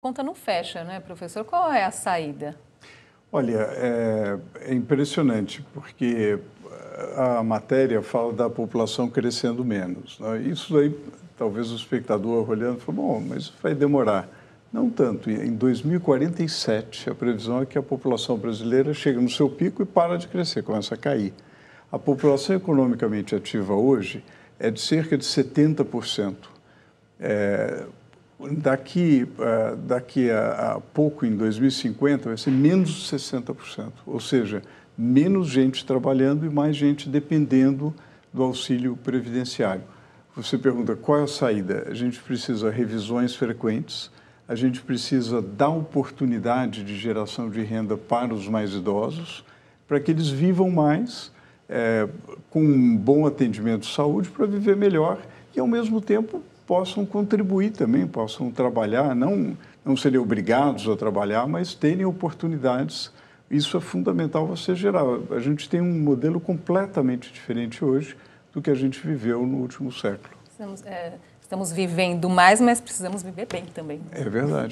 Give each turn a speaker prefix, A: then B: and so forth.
A: conta não fecha, né, professor? Qual é a saída? Olha, é, é, impressionante, porque a matéria fala da população crescendo menos. Né? Isso aí, talvez o espectador olhando, falou: bom, mas vai demorar. Não tanto, em 2047 a previsão é que a população brasileira chega no seu pico e para de crescer, começa a cair. A população economicamente ativa hoje é de cerca de 70%. É, daqui, uh, daqui a, a, pouco, em 2050, vai ser menos 60%. Ou seja, menos gente trabalhando e mais gente dependendo do auxílio previdenciário. Você pergunta qual é a saída? A gente precisa revisões frequentes, a gente precisa dar oportunidade de geração de renda para os mais idosos, para que eles vivam mais, é, com um bom atendimento de saúde, para viver melhor e, ao mesmo tempo, possam contribuir também, possam trabalhar, não, não serem obrigados a trabalhar, mas terem oportunidades. Isso é fundamental você gerar. A gente tem um modelo completamente diferente hoje do que a gente viveu no último século. Estamos, é, estamos vivendo mais, mas precisamos viver bem também. É verdade.